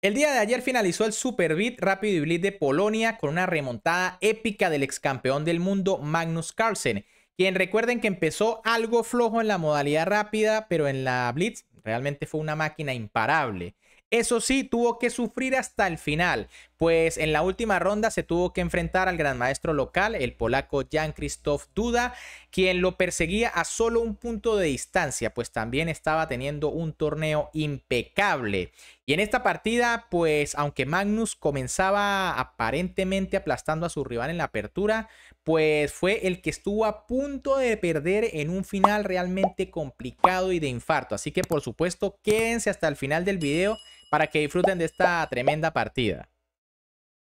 El día de ayer finalizó el Super Beat Rápido y Blitz de Polonia con una remontada épica del ex campeón del mundo Magnus Carlsen, quien recuerden que empezó algo flojo en la modalidad rápida, pero en la Blitz realmente fue una máquina imparable. Eso sí, tuvo que sufrir hasta el final, pues en la última ronda se tuvo que enfrentar al gran maestro local, el polaco Jan Krzysztof Duda, quien lo perseguía a solo un punto de distancia, pues también estaba teniendo un torneo impecable. Y en esta partida, pues aunque Magnus comenzaba aparentemente aplastando a su rival en la apertura, pues fue el que estuvo a punto de perder en un final realmente complicado y de infarto. Así que por supuesto, quédense hasta el final del video para que disfruten de esta tremenda partida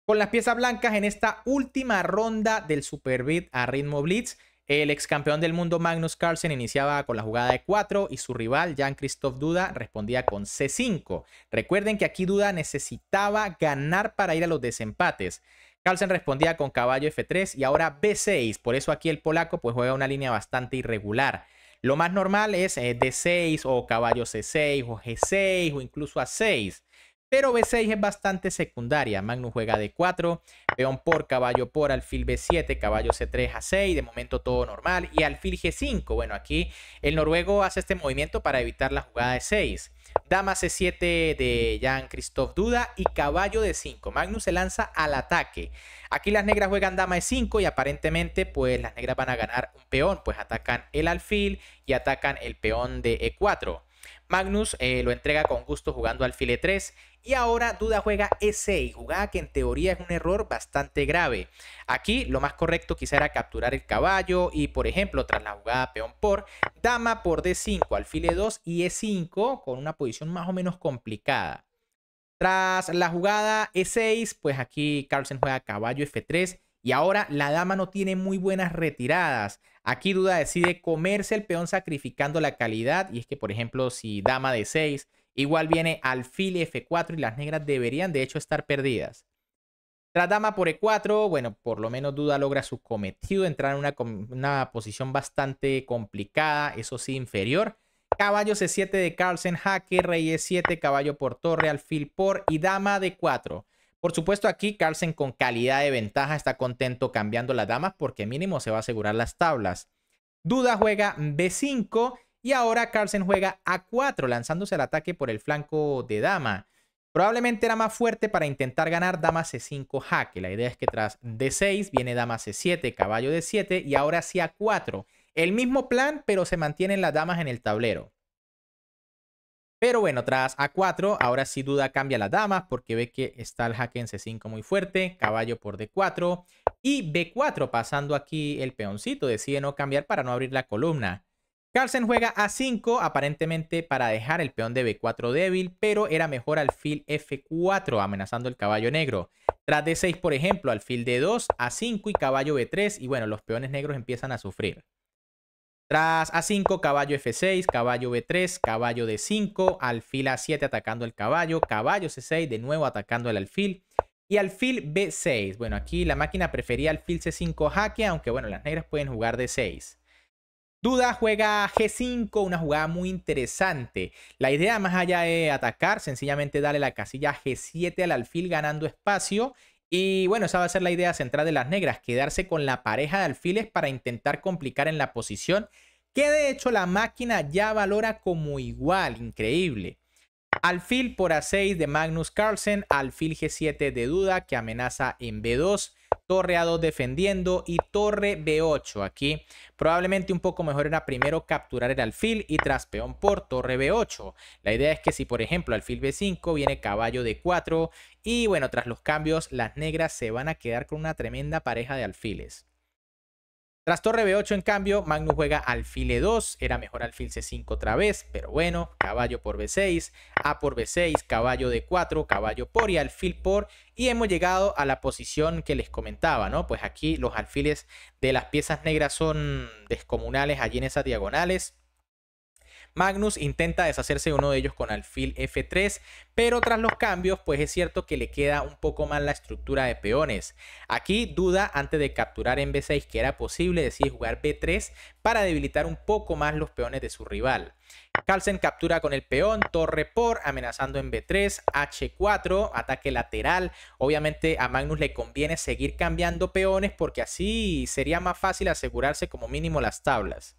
con las piezas blancas en esta última ronda del Super a ritmo Blitz. El ex campeón del mundo Magnus Carlsen iniciaba con la jugada de 4 y su rival Jan-Christoph Duda respondía con C5. Recuerden que aquí Duda necesitaba ganar para ir a los desempates. Carlsen respondía con caballo F3 y ahora B6, por eso aquí el polaco pues juega una línea bastante irregular. Lo más normal es eh, D6 o caballo C6 o G6 o incluso A6. Pero B6 es bastante secundaria. Magnus juega D4, peón por, caballo por, alfil B7, caballo C3 a 6. De momento todo normal. Y alfil G5. Bueno, aquí el noruego hace este movimiento para evitar la jugada de 6. Dama C7 de Jan-Christoph Duda y caballo de 5. Magnus se lanza al ataque. Aquí las negras juegan dama E5 y aparentemente pues las negras van a ganar un peón. Pues atacan el alfil y atacan el peón de E4. Magnus eh, lo entrega con gusto jugando alfile 3 y ahora Duda juega E6, jugada que en teoría es un error bastante grave. Aquí lo más correcto quizá era capturar el caballo y por ejemplo tras la jugada peón por, dama por D5, alfile 2 y E5 con una posición más o menos complicada. Tras la jugada E6, pues aquí Carlsen juega caballo F3 y ahora la dama no tiene muy buenas retiradas. Aquí Duda decide comerse el peón sacrificando la calidad. Y es que, por ejemplo, si dama de 6, igual viene alfil F4 y las negras deberían de hecho estar perdidas. Tras dama por E4, bueno, por lo menos Duda logra su cometido, entrar en una, posición bastante complicada, eso sí, inferior. Caballo C7 de Carlsen, jaque, rey E7, caballo por torre, alfil por y dama de 4 por supuesto, aquí Carlsen con calidad de ventaja está contento cambiando las damas porque mínimo se va a asegurar las tablas. Duda juega B5 y ahora Carlsen juega A4 lanzándose al ataque por el flanco de dama. Probablemente era más fuerte para intentar ganar dama C5 jaque. La idea es que tras D6 viene dama C7, caballo D7 y ahora sí A4. El mismo plan pero se mantienen las damas en el tablero. Pero bueno, tras A4, ahora sin duda cambia la damas porque ve que está el jaque en C5 muy fuerte, caballo por D4 y B4 pasando aquí el peoncito, decide no cambiar para no abrir la columna. Carlsen juega A5 aparentemente para dejar el peón de B4 débil, pero era mejor alfil F4 amenazando el caballo negro. Tras D6, por ejemplo, alfil D2, A5 y caballo B3 y bueno, los peones negros empiezan a sufrir. Tras A5, caballo F6, caballo B3, caballo D5, alfil A7 atacando el caballo, caballo C6 de nuevo atacando al alfil y alfil B6. Bueno, aquí la máquina prefería alfil C5 jaque, aunque bueno, las negras pueden jugar D6. Duda juega G5, una jugada muy interesante. La idea más allá de atacar, sencillamente darle la casilla G7 al alfil ganando espacio y bueno, esa va a ser la idea central de las negras, quedarse con la pareja de alfiles para intentar complicar en la posición, que de hecho la máquina ya valora como igual, increíble. Alfil por A6 de Magnus Carlsen, alfil G7 de Duda que amenaza en B2, torre A2 defendiendo y torre B8. Aquí probablemente un poco mejor era primero capturar el alfil y tras peón por torre B8. La idea es que si por ejemplo alfil B5 viene caballo D4 y bueno, tras los cambios las negras se van a quedar con una tremenda pareja de alfiles. Tras torre B8, en cambio, Magnus juega alfil E2, era mejor alfil C5 otra vez, pero bueno, caballo por B6, A por B6, caballo D4, caballo por y alfil por, y hemos llegado a la posición que les comentaba, ¿no? Pues aquí los alfiles de las piezas negras son descomunales allí en esas diagonales. Magnus intenta deshacerse de uno de ellos con alfil F3, pero tras los cambios, pues es cierto que le queda un poco más la estructura de peones. Aquí duda antes de capturar en B6 que era posible, decide jugar B3 para debilitar un poco más los peones de su rival. Carlsen captura con el peón, torre por, amenazando en B3, H4, ataque lateral. Obviamente a Magnus le conviene seguir cambiando peones porque así sería más fácil asegurarse como mínimo las tablas.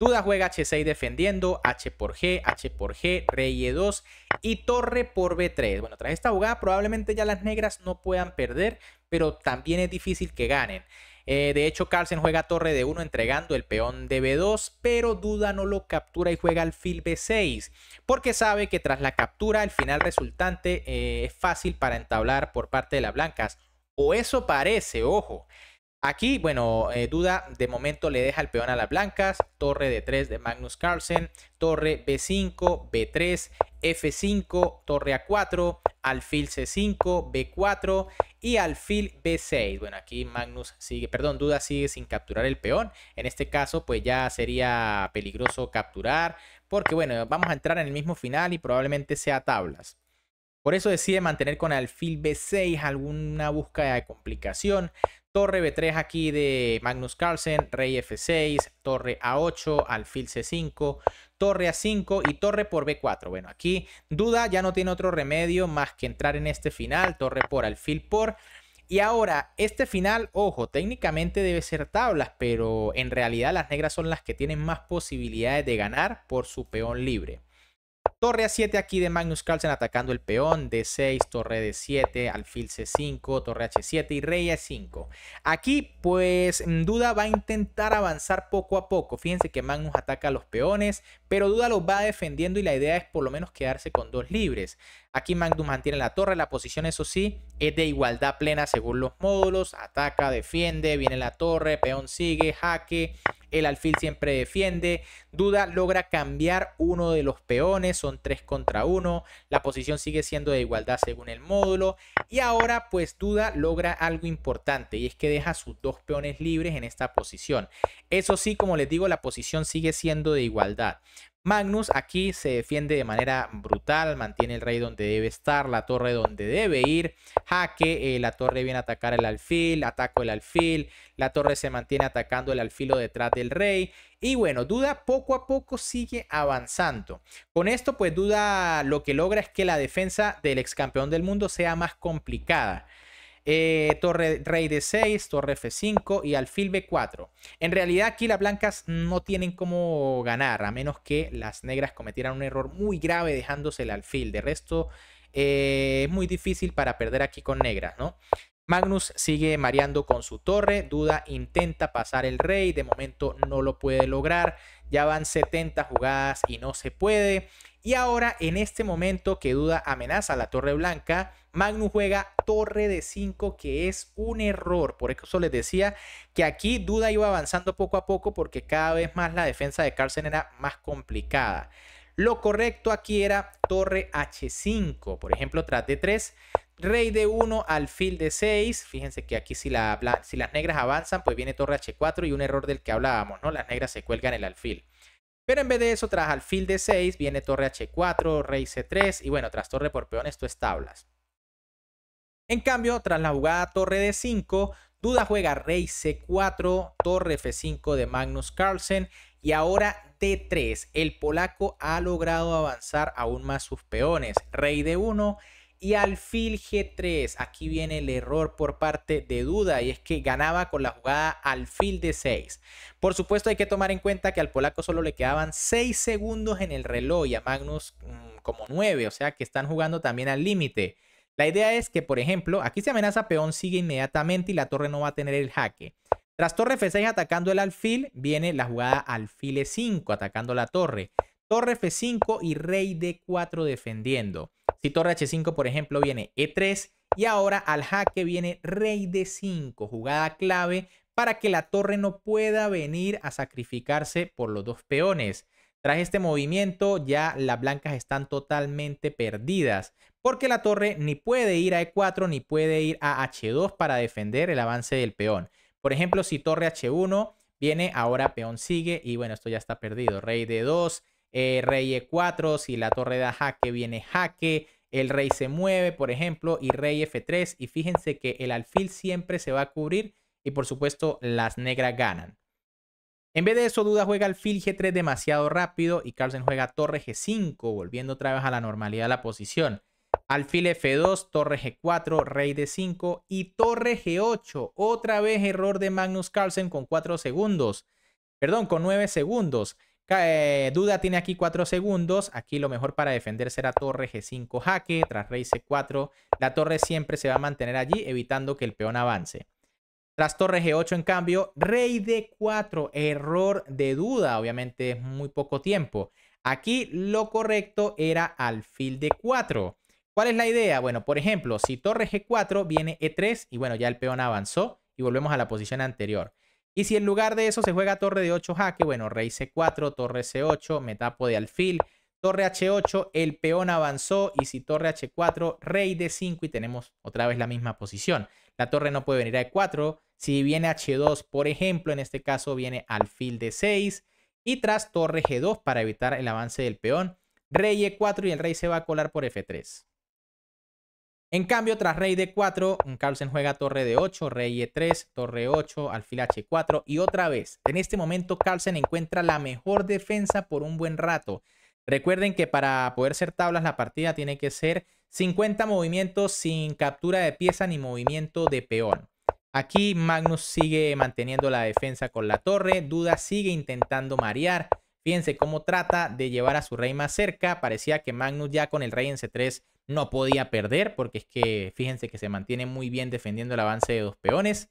Duda juega H6 defendiendo, H por G, H por G, Rey E2 y Torre por B3. Bueno, tras esta jugada probablemente ya las negras no puedan perder, pero también es difícil que ganen. Eh, de hecho, Carlsen juega torre de 1 entregando el peón de B2, pero Duda no lo captura y juega alfil B6, porque sabe que tras la captura el final resultante eh, es fácil para entablar por parte de las blancas. O eso parece, ojo. Aquí, bueno, eh, duda de momento le deja el peón a las blancas, torre d 3 de Magnus Carlsen, torre B5, B3, F5, torre A4, alfil C5, B4 y alfil B6. Bueno, aquí Magnus sigue, perdón, duda sigue sin capturar el peón. En este caso, pues ya sería peligroso capturar porque, bueno, vamos a entrar en el mismo final y probablemente sea tablas. Por eso decide mantener con alfil B6 alguna búsqueda de complicación. Torre B3 aquí de Magnus Carlsen, Rey F6, Torre A8, Alfil C5, Torre A5 y Torre por B4. Bueno, aquí duda ya no tiene otro remedio más que entrar en este final, Torre por Alfil por. Y ahora, este final, ojo, técnicamente debe ser tablas, pero en realidad las negras son las que tienen más posibilidades de ganar por su peón libre. Torre a 7 aquí de Magnus Carlsen atacando el peón. D6, torre d 7, alfil C5, torre H7 y rey A5. Aquí, pues, mm, Duda va a intentar avanzar poco a poco. Fíjense que Magnus ataca a los peones, pero Duda los va defendiendo y la idea es por lo menos quedarse con dos libres. Aquí Magnus mantiene la torre, la posición eso sí es de igualdad plena según los módulos. Ataca, defiende, viene la torre, peón sigue, jaque, el alfil siempre defiende. Duda logra cambiar uno de los peones, son 3 contra 1. La posición sigue siendo de igualdad según el módulo. Y ahora pues Duda logra algo importante y es que deja sus dos peones libres en esta posición. Eso sí, como les digo, la posición sigue siendo de igualdad. Magnus aquí se defiende de manera brutal, mantiene el rey donde debe estar, la torre donde debe ir, jaque, eh, la torre viene a atacar el alfil, ataco el alfil, la torre se mantiene atacando el alfil detrás del rey. Y bueno, Duda poco a poco sigue avanzando. Con esto, pues Duda lo que logra es que la defensa del ex campeón del mundo sea más complicada. Eh, torre rey de 6, torre f5 y alfil b4. En realidad aquí las blancas no tienen cómo ganar, a menos que las negras cometieran un error muy grave dejándose el alfil. De resto, eh, es muy difícil para perder aquí con negras, ¿no? Magnus sigue mareando con su torre, Duda intenta pasar el rey, de momento no lo puede lograr, ya van 70 jugadas y no se puede. Y ahora en este momento que Duda amenaza la torre blanca, Magnus juega torre de 5 que es un error, por eso les decía que aquí Duda iba avanzando poco a poco porque cada vez más la defensa de Carlsen era más complicada. Lo correcto aquí era torre H5, por ejemplo, tras d 3, rey de 1, alfil de 6. Fíjense que aquí si, la, si las negras avanzan, pues viene torre H4 y un error del que hablábamos, ¿no? Las negras se cuelgan el alfil. Pero en vez de eso, tras alfil de 6, viene torre H4, rey C3 y bueno, tras torre por peón esto es tablas. En cambio, tras la jugada torre de 5, Duda juega rey C4, torre F5 de Magnus Carlsen y ahora D3, el polaco ha logrado avanzar aún más sus peones. Rey D1 y alfil G3. Aquí viene el error por parte de Duda y es que ganaba con la jugada alfil D6. Por supuesto hay que tomar en cuenta que al polaco solo le quedaban 6 segundos en el reloj y a Magnus mm, como 9, o sea que están jugando también al límite. La idea es que, por ejemplo, aquí se amenaza peón sigue inmediatamente y la torre no va a tener el jaque. Tras torre F6 atacando el alfil, viene la jugada alfil E5 atacando la torre. Torre F5 y rey D4 defendiendo. Si torre H5, por ejemplo, viene E3 y ahora al jaque viene rey D5, jugada clave para que la torre no pueda venir a sacrificarse por los dos peones. Tras este movimiento ya las blancas están totalmente perdidas porque la torre ni puede ir a E4 ni puede ir a H2 para defender el avance del peón. Por ejemplo, si torre h1 viene, ahora peón sigue y bueno, esto ya está perdido. Rey d2, eh, rey e4, si la torre da jaque, viene jaque. El rey se mueve, por ejemplo, y rey f3. Y fíjense que el alfil siempre se va a cubrir y por supuesto las negras ganan. En vez de eso, Duda juega alfil g3 demasiado rápido y Carlsen juega torre g5, volviendo otra vez a la normalidad de la posición. Alfil F2, torre G4, rey D5 y torre G8. Otra vez error de Magnus Carlsen con 4 segundos. Perdón, con 9 segundos. Eh, duda tiene aquí 4 segundos. Aquí lo mejor para defender será torre G5 jaque, tras rey C4. La torre siempre se va a mantener allí, evitando que el peón avance. Tras torre G8, en cambio, rey D4, error de duda, obviamente es muy poco tiempo. Aquí lo correcto era alfil D4. ¿Cuál es la idea? Bueno, por ejemplo, si torre G4 viene E3 y bueno, ya el peón avanzó y volvemos a la posición anterior. Y si en lugar de eso se juega torre de 8 jaque, bueno, rey C4, torre C8, me de alfil, torre H8, el peón avanzó y si torre H4, rey D5 y tenemos otra vez la misma posición. La torre no puede venir a E4, si viene H2, por ejemplo, en este caso viene alfil D6 y tras torre G2 para evitar el avance del peón, rey E4 y el rey se va a colar por F3. En cambio, tras rey d4, Carlsen juega torre d8, rey e3, torre 8, alfil h4 y otra vez. En este momento Carlsen encuentra la mejor defensa por un buen rato. Recuerden que para poder ser tablas la partida tiene que ser 50 movimientos sin captura de pieza ni movimiento de peón. Aquí Magnus sigue manteniendo la defensa con la torre, Duda sigue intentando marear. Fíjense cómo trata de llevar a su rey más cerca. Parecía que Magnus ya con el rey en C3 no podía perder, porque es que fíjense que se mantiene muy bien defendiendo el avance de dos peones.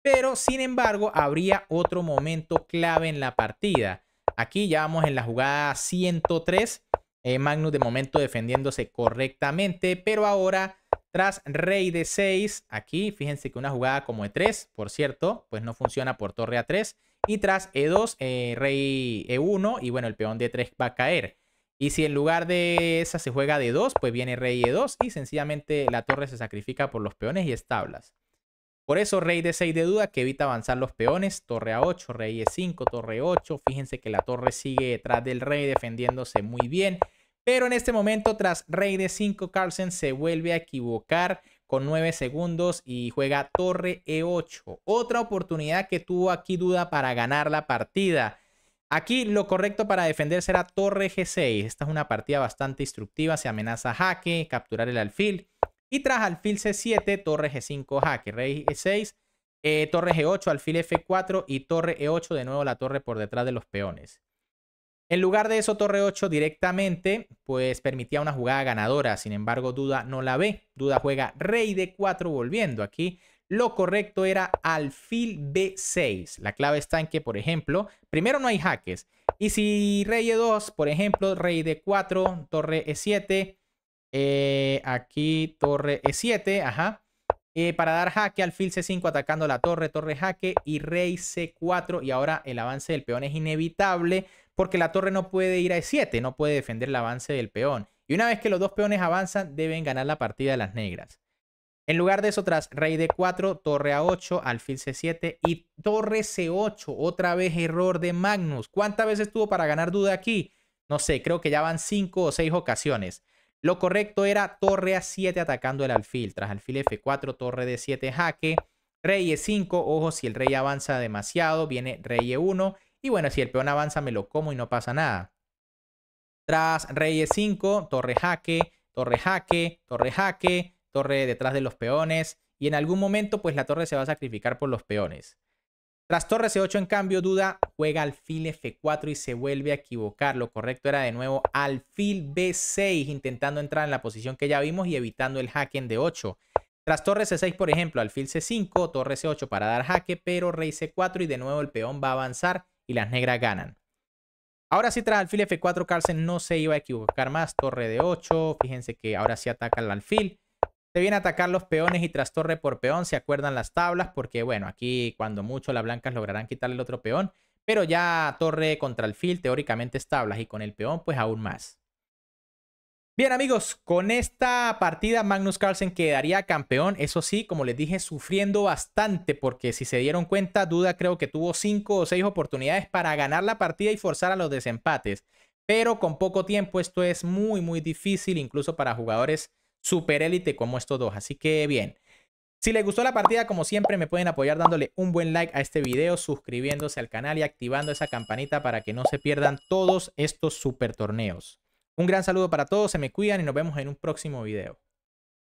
Pero sin embargo, habría otro momento clave en la partida. Aquí ya vamos en la jugada 103. Eh, Magnus de momento defendiéndose correctamente, pero ahora tras rey de 6, aquí fíjense que una jugada como e 3, por cierto, pues no funciona por torre a 3. Y tras E2, eh, rey E1 y bueno, el peón D3 va a caer. Y si en lugar de esa se juega D2, pues viene rey E2 y sencillamente la torre se sacrifica por los peones y establas. Por eso rey D6 de duda que evita avanzar los peones, torre A8, rey E5, torre 8 Fíjense que la torre sigue detrás del rey defendiéndose muy bien. Pero en este momento, tras rey de 5 Carlsen se vuelve a equivocar con 9 segundos y juega torre E8. Otra oportunidad que tuvo aquí duda para ganar la partida. Aquí lo correcto para defender será torre G6. Esta es una partida bastante instructiva. Se amenaza jaque, capturar el alfil. Y tras alfil C7, torre G5 jaque, rey E6, eh, torre G8, alfil F4 y torre E8. De nuevo la torre por detrás de los peones. En lugar de eso, torre 8 directamente, pues permitía una jugada ganadora. Sin embargo, Duda no la ve. Duda juega rey de 4 volviendo. Aquí lo correcto era alfil B6. La clave está en que, por ejemplo, primero no hay jaques. Y si rey E2, por ejemplo, rey D4, torre E7, eh, aquí torre E7, ajá. Eh, para dar jaque al fil C5 atacando la torre, torre jaque y rey C4. Y ahora el avance del peón es inevitable porque la torre no puede ir a E7, no puede defender el avance del peón. Y una vez que los dos peones avanzan, deben ganar la partida de las negras. En lugar de eso, tras rey D4, torre A8, alfil C7 y torre C8. Otra vez error de Magnus. ¿Cuántas veces tuvo para ganar duda aquí? No sé, creo que ya van 5 o 6 ocasiones. Lo correcto era torre a 7 atacando el alfil. Tras alfil F4, torre de 7 jaque. Rey E5, ojo si el rey avanza demasiado, viene rey E1. Y bueno, si el peón avanza me lo como y no pasa nada. Tras rey E5, torre jaque, torre jaque, torre jaque, torre detrás de los peones. Y en algún momento pues la torre se va a sacrificar por los peones. Tras torre C8, en cambio, Duda juega alfil F4 y se vuelve a equivocar. Lo correcto era de nuevo alfil B6, intentando entrar en la posición que ya vimos y evitando el jaque en D8. Tras torre C6, por ejemplo, alfil C5, torre C8 para dar jaque, pero rey C4 y de nuevo el peón va a avanzar y las negras ganan. Ahora sí, tras alfil F4, Carlsen no se iba a equivocar más. Torre D8, fíjense que ahora sí ataca al alfil. Se viene a atacar los peones y tras torre por peón. Se acuerdan las tablas porque, bueno, aquí cuando mucho las blancas lograrán quitarle el otro peón. Pero ya torre contra el alfil teóricamente es tablas y con el peón pues aún más. Bien amigos, con esta partida Magnus Carlsen quedaría campeón, eso sí, como les dije, sufriendo bastante porque si se dieron cuenta, Duda creo que tuvo 5 o 6 oportunidades para ganar la partida y forzar a los desempates. Pero con poco tiempo esto es muy muy difícil incluso para jugadores super élite como estos dos. Así que bien. Si les gustó la partida, como siempre, me pueden apoyar dándole un buen like a este video, suscribiéndose al canal y activando esa campanita para que no se pierdan todos estos super torneos. Un gran saludo para todos, se me cuidan y nos vemos en un próximo video.